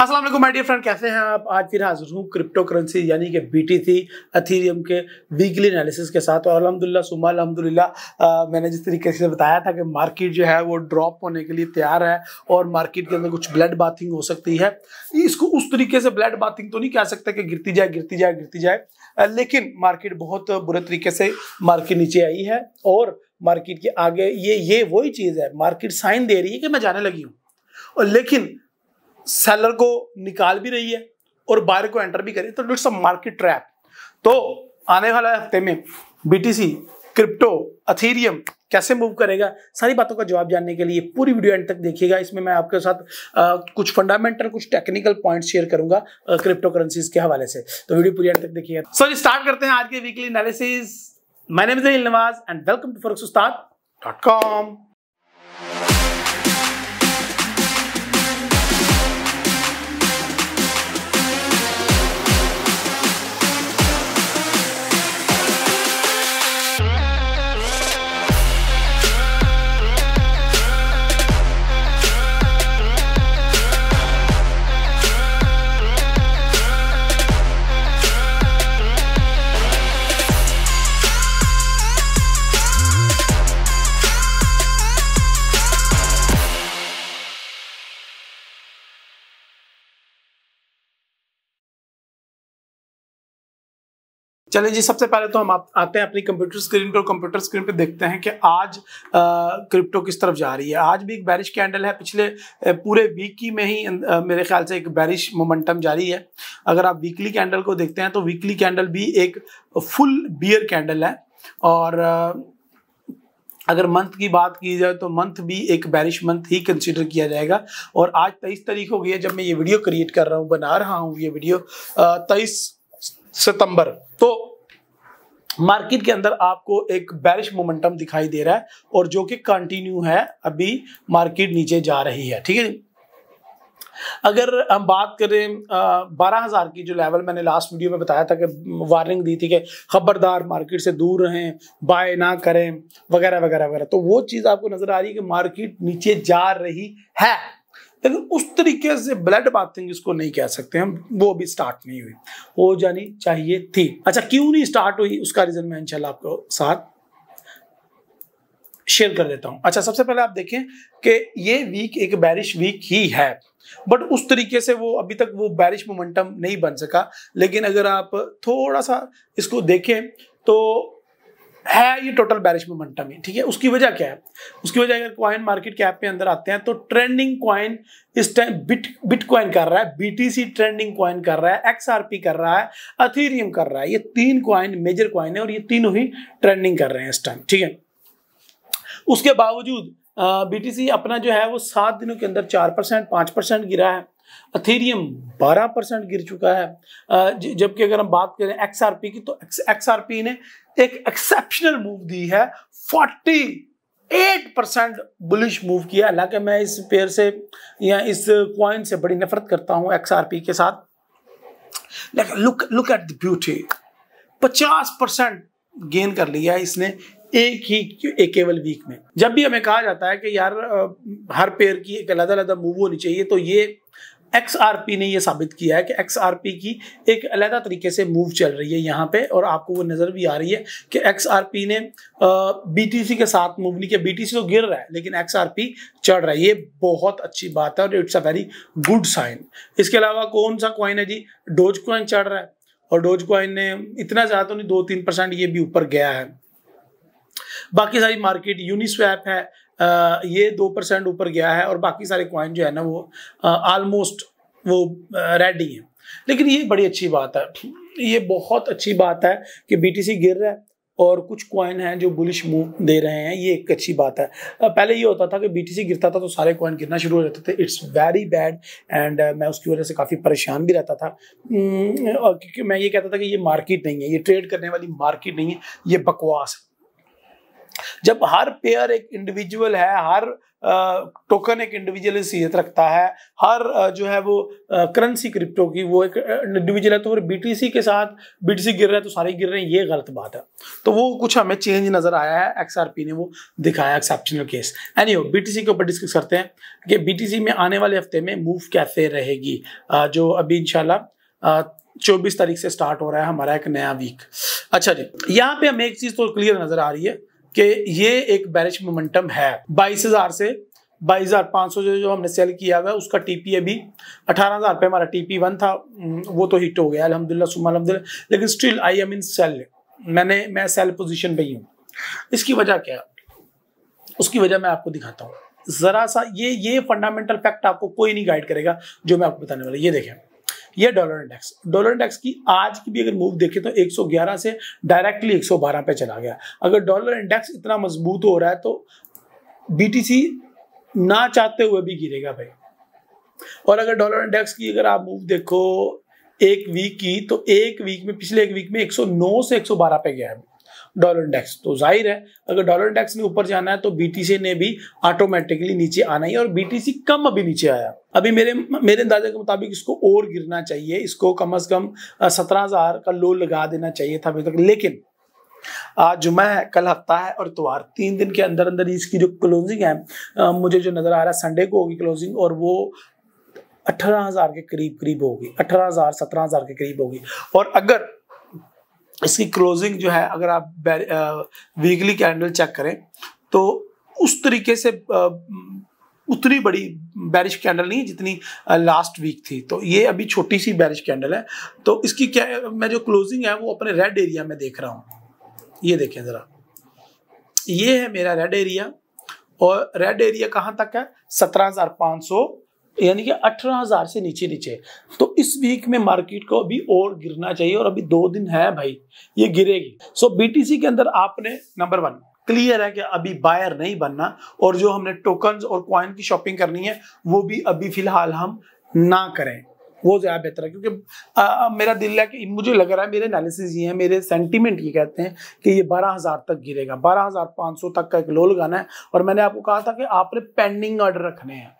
Aslam my dear friend कैसे हैं आप आज फिर हाजिर हूँ क्रिप्टो करेंसी यानी कि थी अथीरियम के वीकली एनालिसिस के साथ और अलहमदिल्ला सुमा अलहमदिल्ला मैंने जिस तरीके से बताया था कि मार्केट जो है वो ड्रॉप होने के लिए तैयार है और मार्केट के अंदर कुछ ब्लड बाथिंग हो सकती है इसको उस तरीके से ब्लड बाथिंग तो नहीं कह सकते कि गिरती जाए गिरती जाए गिरती जाए लेकिन मार्केट बहुत बुरे तरीके से मार्केट नीचे आई है और मार्केट के आगे ये ये वही चीज़ है मार्केट साइन दे रही है कि मैं जाने लगी हूँ और लेकिन सेलर को निकाल भी रही है और बायर को एंटर भी करे तो इट्स अ मार्केट ट्रैप तो आने वाले हफ्ते में बीटीसी क्रिप्टो अथीरियम कैसे मूव करेगा सारी बातों का जवाब जानने के लिए पूरी वीडियो एंड तक देखिएगा इसमें मैं आपके साथ आ, कुछ फंडामेंटल कुछ टेक्निकल पॉइंट्स शेयर करूंगा क्रिप्टो करेंसीज के हवाले से तो वीडियो पूरी एंड तक देखिएगा सो so, स्टार्ट करते हैं आज के weekly analysis my name is Nawaz and welcome to forex dot com चले जी सबसे पहले तो हम आ, आते हैं अपनी कंप्यूटर स्क्रीन पर कंप्यूटर स्क्रीन पर देखते हैं कि आज क्रिप्टो किस तरफ जा रही है आज भी एक बैरिश कैंडल है पिछले पूरे वीक की में ही अं, मेरे ख्याल से एक बैरिश मोमेंटम जारी है अगर आप वीकली कैंडल को देखते हैं तो वीकली कैंडल भी एक फुल बियर कैंडल है और आ, अगर मंथ की बात की जाए तो मंथ भी एक बैरिश मंथ ही कंसिडर किया जाएगा और आज तेईस तारीख हो गई है जब मैं ये वीडियो क्रिएट कर रहा हूँ बना रहा हूँ ये वीडियो तेईस सितंबर तो मार्केट के अंदर आपको एक बैरिश मोमेंटम दिखाई दे रहा है और जो कि कंटिन्यू है अभी मार्केट नीचे जा रही है ठीक है अगर हम बात करें बारह हज़ार की जो लेवल मैंने लास्ट वीडियो में बताया था कि वार्निंग दी थी कि खबरदार मार्केट से दूर रहें बाय ना करें वगैरह वगैरह वगैरह तो वो चीज़ आपको नज़र आ रही है कि मार्केट नीचे जा रही है लेकिन उस तरीके से ब्लड बाथिंग इसको नहीं कह सकते हम वो अभी स्टार्ट नहीं हुई हो जानी चाहिए थी अच्छा क्यों नहीं स्टार्ट हुई उसका रीजन मैं इंशाल्लाह आपको साथ शेयर कर देता हूं अच्छा सबसे पहले आप देखें कि ये वीक एक बैरिश वीक ही है बट उस तरीके से वो अभी तक वो बैरिश मोमेंटम नहीं बन सका लेकिन अगर आप थोड़ा सा इसको देखें तो है ये टोटल बैरिश मोमेंटम है ठीक है उसकी वजह क्या है उसकी वजह अगर क्वाइन मार्केट कैप के अंदर आते हैं तो ट्रेंडिंग क्वाइन इस टाइम बिट बिटकॉइन कर रहा है बीटीसी ट्रेंडिंग क्वाइन कर रहा है एक्सआरपी कर रहा है अथीरियम कर रहा है ये तीन क्वाइन मेजर क्वाइन है और ये तीनों ही ट्रेंडिंग कर रहे हैं इस टाइम ठीक है उसके बावजूद बीटीसी अपना जो है वो सात दिनों के अंदर चार परसेंट पांच परसेंट गिरा है अथेरियम 12 परसेंट गिर चुका है जबकि अगर हम बात करें एक्सआरपी की तो एक्सआरपी ने एक एक्सेप्शनल मूव दी है 48 परसेंट बुलिश मूव किया हालांकि मैं इस पेयर से या इस क्वाइन से बड़ी नफरत करता हूं एक्सआरपी के साथ लेकिन look look at the beauty 50 percent gain कर लिया इसने एक ही एक केवल वीक में जब भी हमें कहा जाता है कि यार हर पेयर की एक अलग अलग मूव होनी चाहिए तो ये एक्स ने ये साबित किया है कि एक्स की एक अलहदा तरीके से मूव चल रही है यहाँ पे और आपको वो नज़र भी आ रही है कि एक्स ने बी के साथ मूव नहीं किया बी तो गिर रहा है लेकिन एक्स चढ़ रहा है ये बहुत अच्छी बात है और it's a very good sign इसके अलावा कौन सा कॉइन है जी डोज कॉइन चढ़ रहा है और डोज कॉइन ने इतना ज़्यादा तो नहीं दो तीन परसेंट ये भी ऊपर गया है बाकी सारी मार्केट यूनिस्वैप है ये दो परसेंट ऊपर गया है और बाकी सारे क्वाइन जो है ना वो आलमोस्ट वो रेडी हैं लेकिन ये बड़ी अच्छी बात है ये बहुत अच्छी बात है कि बीटीसी गिर रहा है और कुछ कॉइन हैं जो बुलिश मूव दे रहे हैं ये एक अच्छी बात है पहले ये होता था कि बीटीसी गिरता था तो सारे कॉइन गिरना शुरू हो जाते थे इट्स वेरी बैड एंड मैं उसकी वजह से काफ़ी परेशान भी रहता था क्योंकि मैं ये कहता था कि ये मार्केट नहीं है ये ट्रेड करने वाली मार्केट नहीं है ये बकवास है जब हर पेयर एक इंडिविजुअल है हर टोकन एक इंडिविजुअल हैसियत रखता है हर जो है वो करेंसी क्रिप्टो की वो एक इंडिविजुअल है तो फिर बीटीसी के साथ बीटीसी गिर रहा है तो सारे गिर रहे हैं ये गलत बात है तो वो कुछ हमें चेंज नजर आया है एक्सआरपी ने वो दिखाया exceptional case anyhow BTC के ऊपर डिस्कस करते हैं कि बीटीसी में आने वाले हफ्ते में मूव कैसे रहेगी जो अभी इनशाला चौबीस तारीख से स्टार्ट हो रहा है हमारा एक नया वीक अच्छा जी यहाँ पे हमें एक चीज तो क्लियर नजर आ रही है कि ये एक बैरिश मोमेंटम है बाईस हजार से बाईस हजार पाँच सौ जो जो हमने सेल किया हुआ है उसका टीपी अभी अठारह हजार पे हमारा टीपी वन था वो तो हिट हो गया अलहमदिल्ला सुमा अलहमदिल्ला लेकिन still I am in sell मैंने मैं सेल पोजीशन पे ही हूँ इसकी वजह क्या उसकी वजह मैं आपको दिखाता हूँ ज़रा सा ये ये फंडामेंटल फैक्ट आपको कोई नहीं गाइड करेगा जो मैं आपको बताने वाला ये देखें ये डॉलर इंडेक्स डॉलर इंडेक्स की आज की भी अगर मूव देखें तो 111 से डायरेक्टली 112 पे चला गया अगर डॉलर इंडेक्स इतना मजबूत हो रहा है तो बीटीसी ना चाहते हुए भी गिरेगा भाई और अगर डॉलर इंडेक्स की अगर आप मूव देखो एक वीक की तो एक वीक में पिछले एक वीक में 109 से 112 पे गया है डॉलर इंडेक्स तो जाहिर है अगर डॉलर इंडेक्स ने ऊपर जाना है तो बीटीसी ने भी ऑटोमेटिकली नीचे आना ही और बीटीसी कम अभी नीचे आया अभी मेरे मेरे अंदाजे के मुताबिक इसको और गिरना चाहिए इसको कम अज कम सत्रह हजार का लो लगा देना चाहिए था अभी तक लेकिन आज जुमा है कल हफ्ता है और इतवार तीन दिन के अंदर अंदर इसकी जो क्लोजिंग है आ, मुझे जो नज़र आ रहा है संडे को होगी क्लोजिंग और वो अठारह हज़ार के करीब करीब होगी अठारह हज़ार सत्रह हज़ार के करीब होगी और अगर इसकी क्लोजिंग जो है अगर आप वीकली कैंडल चेक करें तो उस तरीके से उतनी बड़ी बैरिश कैंडल नहीं जितनी लास्ट वीक थी तो ये अभी छोटी सी बैरिश कैंडल है तो इसकी क्या मैं जो क्लोजिंग है वो अपने रेड एरिया में देख रहा हूँ ये देखें ज़रा ये है मेरा रेड एरिया और रेड एरिया कहाँ तक है सत्रह हज़ार पाँच सौ यानी कि अठारह हजार से नीचे नीचे तो इस वीक में मार्केट को अभी और गिरना चाहिए और अभी दो दिन है भाई ये गिरेगी सो बीटीसी के अंदर आपने नंबर वन क्लियर है कि अभी बायर नहीं बनना और जो हमने टोकन और क्वाइन की शॉपिंग करनी है वो भी अभी फिलहाल हम ना करें वो ज़्यादा बेहतर है क्योंकि आ, मेरा दिल है कि मुझे लग रहा है मेरे एनालिसिस ये है मेरे सेंटीमेंट ये कहते हैं कि ये बारह हज़ार तक गिरेगा बारह हज़ार सौ तक का एक लो लगाना है और मैंने आपको कहा था कि आपने पेंडिंग ऑर्डर रखने हैं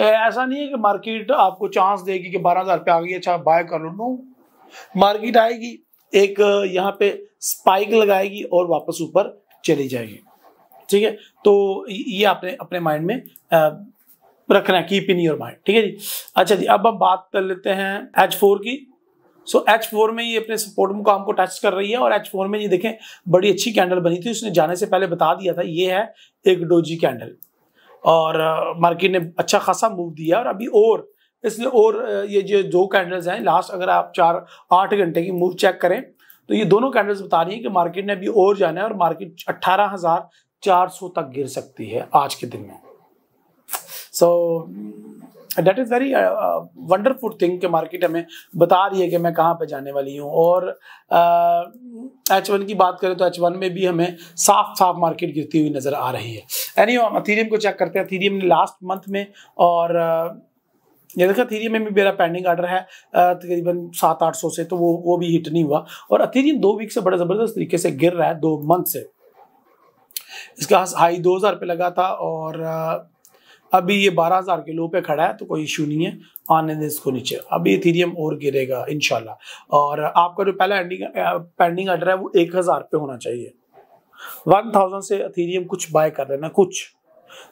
ऐसा नहीं है कि मार्केट आपको चांस देगी कि बारह हज़ार रुपया आ गई अच्छा बाय कर लो नो मार्केट आएगी एक यहाँ पे स्पाइक लगाएगी और वापस ऊपर चली जाएगी ठीक है तो ये आपने अपने माइंड में रखना है कीप इन योर माइंड ठीक है जी अच्छा जी अब हम बात कर लेते हैं एच फोर की सो एच फोर में ये अपने सपोर्ट मुकाम को टच कर रही है और एच फोर में ये देखें बड़ी अच्छी कैंडल बनी थी उसने जाने से पहले बता दिया था ये है एक डोजी कैंडल और मार्केट ने अच्छा खासा मूव दिया और अभी और इसलिए और ये जो दो कैंडल्स हैं लास्ट अगर आप चार आठ घंटे की मूव चेक करें तो ये दोनों कैंडल्स बता रही हैं कि मार्केट ने अभी और जाना है और मार्केट अट्ठारह हजार चार सौ तक गिर सकती है आज के दिन में so so, that is very wonderful thing कि मार्केट हमें बता रही है कि मैं कहाँ पे जाने वाली हूँ और एच uh, वन की बात करें तो एच वन में भी हमें साफ साफ मार्केट गिरती हुई नज़र आ रही है एनी अथीरियम को चेक करते हैं अथीरियम ने लास्ट मंथ में और uh, ये देखा अथीरियम में भी मेरा पेंडिंग आर्डर है uh, तकरीबन सात आठ सौ से तो वो वो भी हिट नहीं हुआ और अथीरियम दो वीक से बड़ा ज़बरदस्त तरीके से गिर रहा है दो मंथ से इसका हाई दो हज़ार लगा था और uh, अभी ये बारह हज़ार के लो पे खड़ा है तो कोई इशू नहीं है आने दें इसको नीचे अभी इथीरियम और गिरेगा इनशाला और आपका जो पहला एंडिंग पेंडिंग ऑर्डर है वो एक हज़ार पे होना चाहिए वन थाउजेंड से इथीरियम कुछ बाय कर लेना कुछ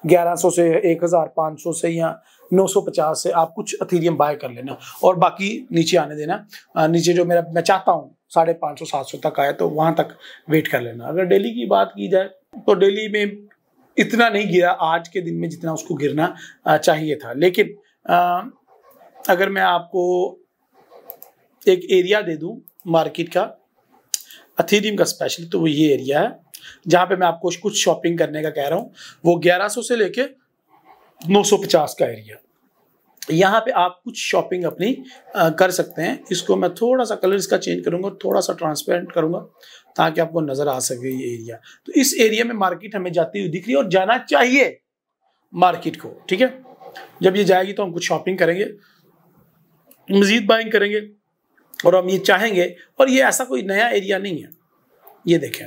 ग्यारह सौ से एक हज़ार पाँच सौ से या नौ सौ पचास से आप कुछ अथीरियम बाय कर लेना और बाकी नीचे आने देना नीचे जो मेरा मैं चाहता हूँ साढ़े पाँच सौ सात सौ तक आए तो वहाँ तक वेट कर लेना अगर डेली की बात की जाए तो डेली में इतना नहीं गिरा आज के दिन में जितना उसको गिरना चाहिए था लेकिन आ, अगर मैं आपको एक एरिया दे दूं मार्केट का अथीरियम का स्पेशल तो वो ये एरिया है जहाँ पे मैं आपको कुछ शॉपिंग करने का कह रहा हूँ वो 1100 से लेके 950 का एरिया यहाँ पे आप कुछ शॉपिंग अपनी आ, कर सकते हैं इसको मैं थोड़ा सा कलर इसका चेंज करूँगा थोड़ा सा ट्रांसपेरेंट करूँगा ताकि आपको नज़र आ सके ये एरिया तो इस एरिया में मार्केट हमें जाती हुई दिख रही है और जाना चाहिए मार्केट को ठीक है जब ये जाएगी तो हम कुछ शॉपिंग करेंगे मज़ीद बाइंग करेंगे और हम ये चाहेंगे और ये ऐसा कोई नया एरिया नहीं है ये देखें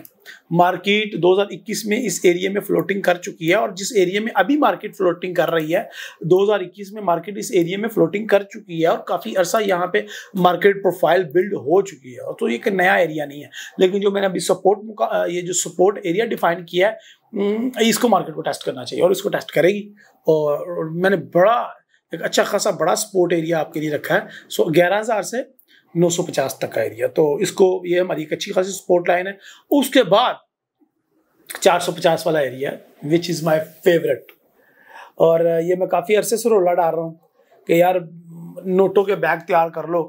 मार्केट 2021 में इस एरिया में फ्लोटिंग कर चुकी है और जिस एरिया में अभी मार्केट फ्लोटिंग कर रही है 2021 में मार्केट इस एरिया में फ्लोटिंग कर चुकी है और काफ़ी अरसा यहाँ पे मार्केट प्रोफाइल बिल्ड हो चुकी है और तो ये एक नया एरिया नहीं है लेकिन जो मैंने अभी सपोर्ट ये जो सपोर्ट एरिया डिफाइन किया है इसको मार्केट को टेस्ट करना चाहिए और इसको टेस्ट करेगी और मैंने बड़ा एक अच्छा खासा बड़ा सपोर्ट एरिया आपके लिए रखा है सो ग्यारह हज़ार से 950 तक का एरिया तो इसको ये हमारी एक अच्छी खासी सपोर्ट लाइन है उसके बाद 450 वाला area which is my favourite और ये मैं काफ़ी अरसे से रोला डाल रहा हूँ कि यार नोटों के बैग तैयार कर लो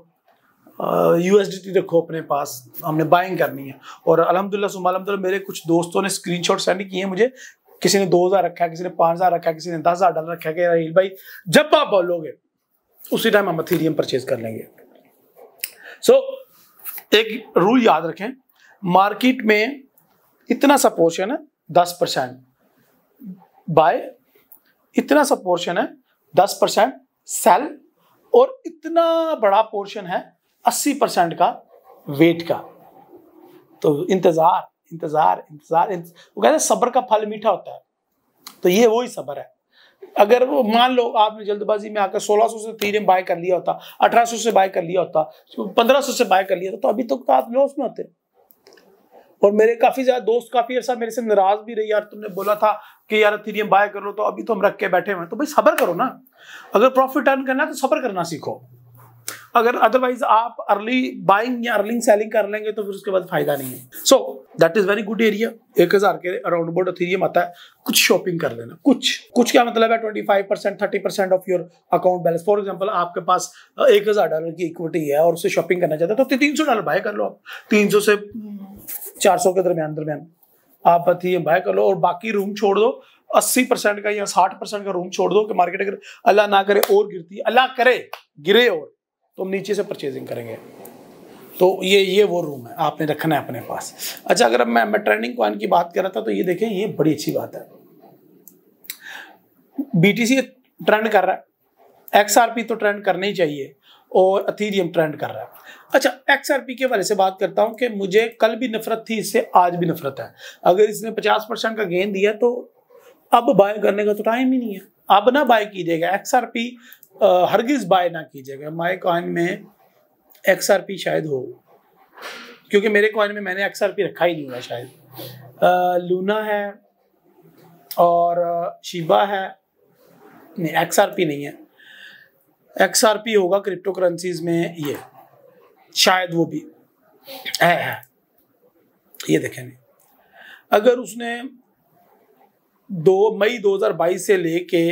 यू एस रखो अपने पास हमने बाइंग करनी है और अलहमदिल्ला सुम मेरे कुछ दोस्तों ने स्क्रीन शॉट सेंड किए हैं मुझे किसी ने दो हज़ार रखा है किसी ने पाँच हज़ार रखा है किसी ने दस हज़ार डाल रखा है कि भाई जब आप बोलोगे उसी टाइम हम अथीरियम परचेज कर लेंगे सो so, एक रूल याद रखें मार्केट में इतना सा पोर्शन है दस परसेंट बाय इतना सा पोर्शन है दस परसेंट सेल और इतना बड़ा पोर्शन है अस्सी परसेंट का वेट का तो इंतजार इंतजार इंतजार, इंतजार वो कहते हैं सब्र का फल मीठा होता है तो ये वही सब्र है अगर वो मान लो आपने जल्दबाजी में आकर 1600 से तीर बाय कर लिया होता 1800 से बाय कर लिया होता 1500 से बाय कर लिया होता तो अभी तक तो आप लॉस में होते और मेरे काफी ज्यादा दोस्त काफी अर्सा मेरे से नाराज भी रही यार तुमने बोला था कि यार थीरियम बाय कर लो तो अभी तो हम रख के बैठे हुए हैं तो भाई सबर करो ना अगर प्रॉफिट अर्न करना तो सबर करना सीखो अगर अदरवाइज आप अर्ली बाइंग या अर्ली सेलिंग कर लेंगे तो फिर उसके बाद फायदा नहीं है so so, that is very good area एक हजार के अराउंड अबाउट अथीरियम आता है कुछ शॉपिंग कर लेना कुछ कुछ क्या मतलब है twenty five percent thirty percent of your account balance for example आपके पास एक हजार डॉलर की इक्विटी है और उसे शॉपिंग करना चाहते हैं तो तीन सौ डॉलर बाय कर लो आप तीन सौ से चार सौ के दरमियान दरमियान आप अथीरियम बाय कर लो और बाकी रूम छोड़ दो अस्सी परसेंट का या साठ परसेंट का रूम छोड़ दो कि मार्केट अगर अल्लाह ना करे और गिरती अल्लाह करे गिरे और तो हम नीचे से परचेजिंग करेंगे तो ये ये वो रूम है आपने रखना है अपने पास अच्छा अगर अब मैं मैं ट्रेंडिंग कॉइन की बात कर रहा था तो ये देखें ये बड़ी अच्छी बात है बीटीसी ट्रेंड कर रहा है एक्सआरपी तो ट्रेंड करना ही चाहिए और अथीरियम ट्रेंड कर रहा है अच्छा एक्सआरपी के वाले से बात करता हूँ कि मुझे कल भी नफरत थी इससे आज भी नफरत है अगर इसने पचास परसेंट का गेंद दिया तो अब बाय करने का तो टाइम ही नहीं है अब ना बाय कीजिएगा एक्सआरपी हरगिज बाय ना कीजिएगा माई कॉइन में एक्स आर पी शायद हो क्योंकि मेरे कॉइन में मैंने एक्स आर पी रखा ही नहीं है शायद आ, लूना है और शिबा है नहीं एक्स आर पी नहीं है एक्स आर पी होगा क्रिप्टो करेंसीज में ये शायद वो भी है, है। ये देखें अगर उसने दो मई 2022 से लेके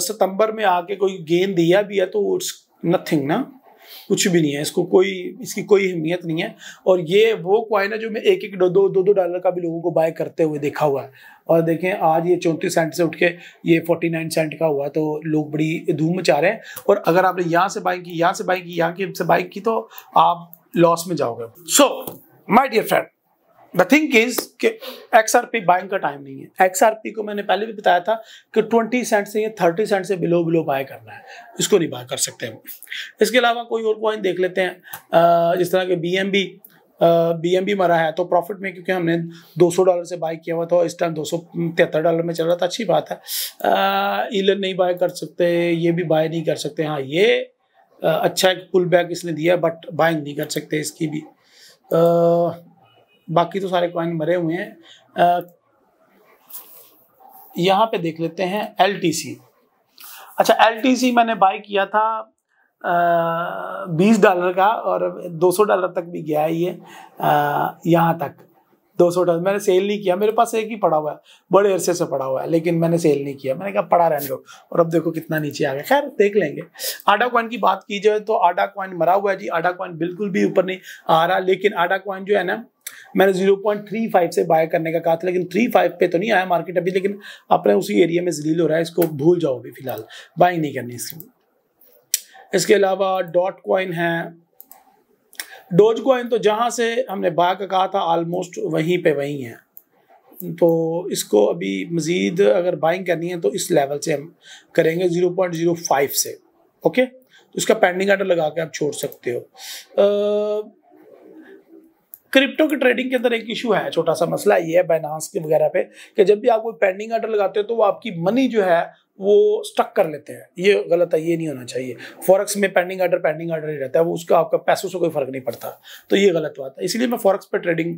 सितंबर में आके कोई गेंद दिया भी है तो इट्स नथिंग ना कुछ भी नहीं है इसको कोई इसकी कोई अहमियत नहीं है और ये वो क्वाइन है जो मैं एक एक दो दो दो दो डॉलर का भी लोगों को बाय करते हुए देखा हुआ है और देखें आज ये चौंतीस सेंट से उठ के ये फोर्टी नाइन सेंट का हुआ तो लोग बड़ी धूम मचा रहे हैं और अगर आपने यहाँ से बाइक की यहाँ से बाइक की यहाँ की से बाइक की तो आप लॉस में जाओगे so my dear friend the thing is कि एक्सआरपी बाइंग का टाइम नहीं है एक्सआरपी को मैंने पहले भी बताया था कि 20 सेंट से या 30 सेंट से बिलो बिलो बाय करना है इसको नहीं बाय कर सकते हम इसके अलावा कोई और कॉइन देख लेते हैं जिस तरह के B M B B M B मरा है तो प्रॉफिट में क्योंकि हमने 200 डॉलर से बाय किया हुआ था इस टाइम दो डॉलर में चल रहा था अच्छी बात है ईलन नहीं बाय कर सकते ये भी बाय नहीं कर सकते हाँ ये अच्छा एक पुल बैक इसने दिया बट बाइंग नहीं कर सकते इसकी भी आ, बाकी तो सारे कॉइन मरे हुए हैं यहाँ पे देख लेते हैं एल अच्छा एल मैंने बाय किया था बीस डॉलर का और दो सौ डॉलर तक भी गया है ये यहाँ तक दो सौ डॉलर मैंने सेल नहीं किया मेरे पास एक ही पड़ा हुआ है बड़े अरसे से पड़ा हुआ है लेकिन मैंने सेल नहीं किया मैंने कहा पड़ा रहने दो और अब देखो कितना नीचे आ गया खैर देख लेंगे आडा क्वाइन की बात की जाए तो आडा क्वाइन मरा हुआ है जी आडा क्वाइन बिल्कुल भी ऊपर नहीं आ रहा लेकिन आडा क्वाइन जो है ना मैंने 0.35 से बाय करने का कहा था लेकिन 35 पे तो नहीं आया मार्केट अभी लेकिन अपने उसी एरिया में जलील हो रहा है इसको भूल जाओ अभी फिलहाल बाय नहीं करनी इसकी इसके अलावा डॉट कॉइन है डोज कॉइन तो जहाँ से हमने बाय का कहा था आलमोस्ट वहीं पर वहीं है तो इसको अभी मज़ीद अगर बाइंग करनी है तो इस लेवल से हम करेंगे 0.05 से ओके तो इसका पेंडिंग आर्डर लगा के आप छोड़ सकते हो आ, क्रिप्टो की ट्रेडिंग के अंदर एक इशू है छोटा सा मसला ये है बाइनांस के वगैरह पे कि जब भी आप कोई पेंडिंग आर्डर लगाते हो तो वो आपकी मनी जो है वो स्टक कर लेते हैं ये गलत है ये नहीं होना चाहिए फॉरेक्स में पेंडिंग आर्डर पेंडिंग ऑर्डर ही रहता है वो उसका आपका पैसों से कोई फर्क नहीं पड़ता तो ये गलत बात है इसलिए मैं फॉरेक्स पे ट्रेडिंग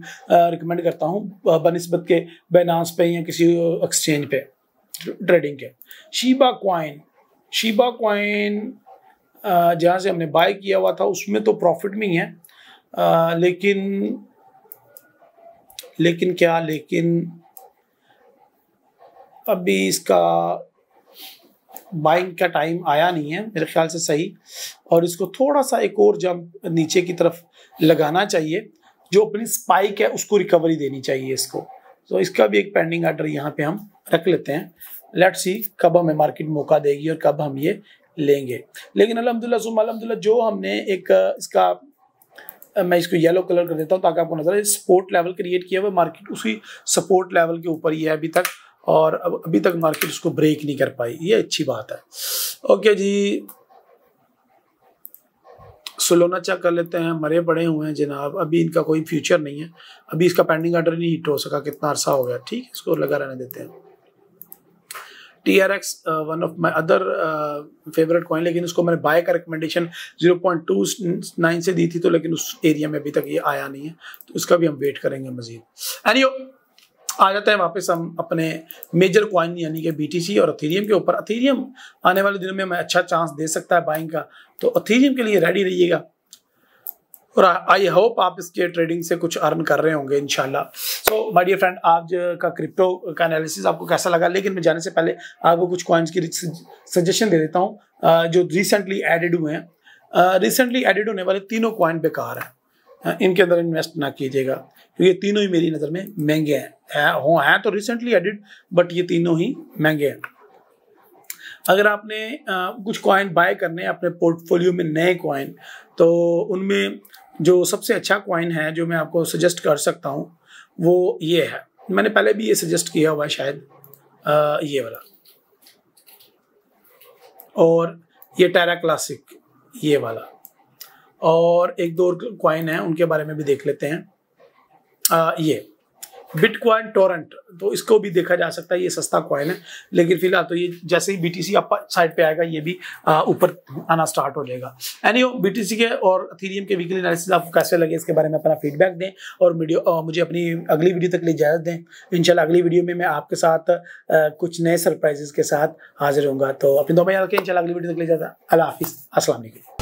रिकमेंड करता हूँ बनस्बत के बैनास पे या किसी एक्सचेंज पे ट्रेडिंग के शीबा क्वाइन शीबा क्वाइन जहाँ से हमने बाय किया हुआ था उसमें तो प्रॉफिट में ही है आ, लेकिन लेकिन क्या लेकिन अभी इसका बाइंग का टाइम आया नहीं है मेरे ख्याल से सही और इसको थोड़ा सा एक और जंप नीचे की तरफ लगाना चाहिए जो अपनी स्पाइक है उसको रिकवरी देनी चाहिए इसको तो इसका भी एक पेंडिंग आर्डर यहाँ पे हम रख लेते हैं लेट्स सी कब हमें मार्केट मौका देगी और कब हम ये लेंगे लेकिन अलहमदिल्ला जो हमने एक इसका मैं इसको येलो कलर कर देता हूँ ताकि आपको नजर आए सपोर्ट लेवल क्रिएट किया हुआ मार्केट उसी सपोर्ट लेवल के ऊपर ही है अभी तक और अब अभी तक मार्केट उसको ब्रेक नहीं कर पाई ये अच्छी बात है ओके जी सोलोना चेक कर लेते हैं मरे पड़े हुए हैं जनाब अभी इनका कोई फ्यूचर नहीं है अभी इसका पेंडिंग ऑर्डर नहीं हिट हो सका कितना अरसा हो गया ठीक है इसको लगा रहने देते हैं T R X one of my other favourite coin लेकिन उसको मैंने बाय का recommendation zero point two nine से दी थी तो लेकिन उस एरिया में अभी तक ये आया नहीं है तो उसका भी हम वेट करेंगे मजीद एनी आ जाते हैं वापस हम अपने मेजर कॉइन यानी कि बीटीसी और अथीरियम के ऊपर अथीरियम आने वाले दिनों में हमें अच्छा चांस दे सकता है बाइंग का तो अथीरियम के लिए रेडी रहिएगा और आई होप आप इसके ट्रेडिंग से कुछ अर्न कर रहे होंगे इनशाला सो माय डियर फ्रेंड आज का क्रिप्टो का एनालिसिस आपको कैसा लगा लेकिन मैं जाने से पहले आपको कुछ कॉइन्स की सजेशन दे देता हूँ जो रिसेंटली एडेड हुए हैं रिसेंटली एडेड होने वाले तीनों कॉइन बेकार हैं इनके अंदर इन्वेस्ट ना कीजिएगा क्योंकि ये तीनों ही मेरी नज़र में महंगे हैं हो हैं तो रिसेंटली एडिड बट ये तीनों ही महंगे हैं अगर आपने आ, कुछ कॉइन बाय करने हैं अपने पोर्टफोलियो में नए कॉइन तो उनमें जो सबसे अच्छा कॉइन है जो मैं आपको सजेस्ट कर सकता हूँ वो ये है मैंने पहले भी ये सजेस्ट किया हुआ है शायद आ, ये वाला और ये टेरा क्लासिक ये वाला और एक दो क्वाइन है उनके बारे में भी देख लेते हैं आ, ये बिटकॉइन टोरेंट तो इसको भी देखा जा सकता है ये सस्ता कॉइन है लेकिन फिलहाल तो ये जैसे ही बीटीसी अप साइड पे आएगा ये भी ऊपर आना स्टार्ट हो जाएगा एनी बीटीसी के और थीरियम के वीकली एनालिसिस आपको कैसे लगे इसके बारे में अपना फीडबैक दें और वीडियो मुझे अपनी अगली वीडियो तक लिए इजाज़त दें इनशाला अगली वीडियो में मैं आपके साथ आ, कुछ नए सरप्राइजेस के साथ हाजिर होंगे तो अपने दो में इन अगली वीडियो तक ले जाता अल्लाह हाफिज़ असल